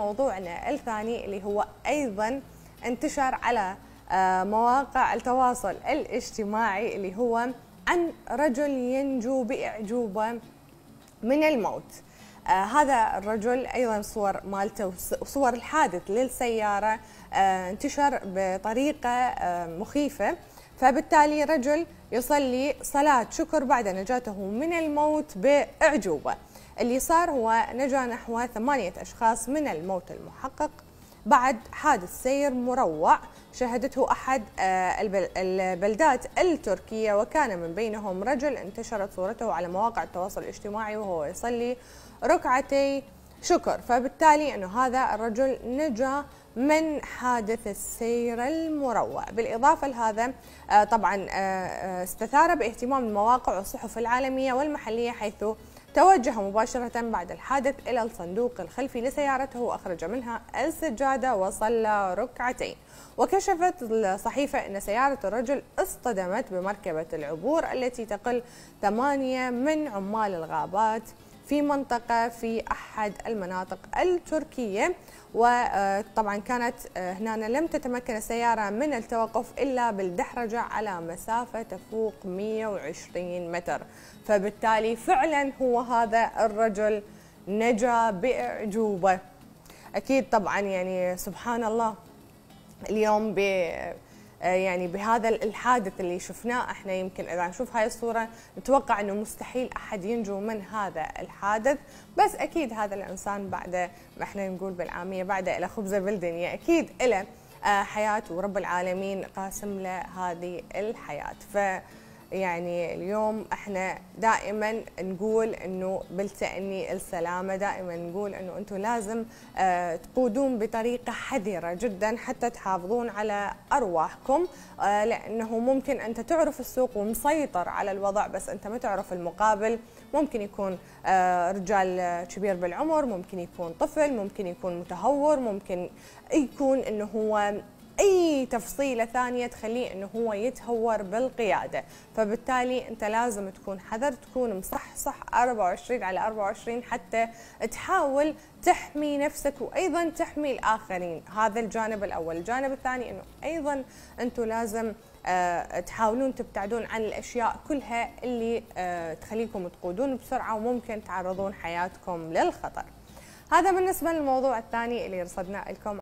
موضوعنا الثاني اللي هو ايضا انتشر على آه، مواقع التواصل الاجتماعي اللي هو عن رجل ينجو باعجوبه من الموت. آه، هذا الرجل ايضا صور مالته وصور الحادث للسياره آه، انتشر بطريقه مخيفه فبالتالي رجل يصلي صلاه شكر بعد نجاته من الموت باعجوبه. اللي صار هو نجا نحو ثمانية أشخاص من الموت المحقق بعد حادث سير مروع شهدته أحد آه، البلدات التركية وكان من بينهم رجل انتشرت صورته على مواقع التواصل الاجتماعي وهو يصلي ركعتي شكر فبالتالي أنه هذا الرجل نجا من حادث السير المروع بالإضافة لهذا آه، طبعا آه، استثار باهتمام المواقع والصحف العالمية والمحلية حيث توجه مباشرة بعد الحادث إلى الصندوق الخلفي لسيارته وأخرج منها السجادة وصلى ركعتين وكشفت الصحيفة أن سيارة الرجل اصطدمت بمركبة العبور التي تقل ثمانية من عمال الغابات في منطقة في أحد المناطق التركية وطبعا آه، كانت آه، هنا لم تتمكن السيارة من التوقف إلا بالدحرجة على مسافة تفوق 120 متر فبالتالي فعلا هو هذا الرجل نجا بإعجوبة أكيد طبعا يعني سبحان الله اليوم ب آه، يعني بهذا الحادث اللي شفناه احنا يمكن اذا نشوف هاي الصوره نتوقع انه مستحيل احد ينجو من هذا الحادث بس اكيد هذا الانسان بعده احنا نقول بالعاميه بعده الى خبزه بالدنيا اكيد له آه، حياه ورب العالمين قاسم له هذه الحياه ف يعني اليوم احنا دائما نقول انه بالتأني السلامة دائما نقول انه انتم لازم آه، تقودون بطريقة حذرة جدا حتى تحافظون على ارواحكم آه، لانه ممكن انت تعرف السوق ومسيطر على الوضع بس انت ما تعرف المقابل ممكن يكون آه، رجال كبير بالعمر ممكن يكون طفل ممكن يكون متهور ممكن يكون انه هو اي تفصيله ثانيه تخليه انه هو يتهور بالقياده فبالتالي انت لازم تكون حذر تكون مصحصح 24 على 24 حتى تحاول تحمي نفسك وايضا تحمي الاخرين هذا الجانب الاول الجانب الثاني انه ايضا انتم لازم آه، تحاولون تبتعدون عن الاشياء كلها اللي آه، تخليكم تقودون بسرعه وممكن تعرضون حياتكم للخطر هذا بالنسبه للموضوع الثاني اللي رصدناه لكم